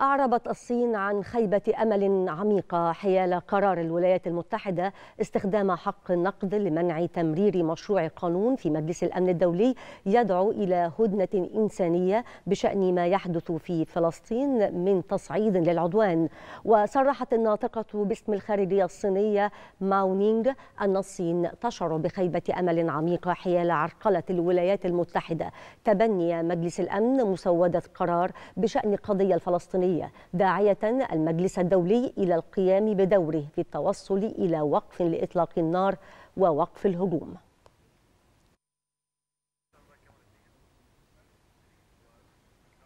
أعربت الصين عن خيبة أمل عميقة حيال قرار الولايات المتحدة استخدام حق النقد لمنع تمرير مشروع قانون في مجلس الأمن الدولي يدعو إلى هدنة إنسانية بشأن ما يحدث في فلسطين من تصعيد للعدوان وصرحت الناطقة باسم الخارجية الصينية ماونينغ أن الصين تشعر بخيبة أمل عميقة حيال عرقلة الولايات المتحدة تبني مجلس الأمن مسودة قرار بشأن قضية الفلسطينية الدولية داعية المجلس الدولي إلى القيام بدوره في التوصل إلى وقف لإطلاق النار ووقف الهجوم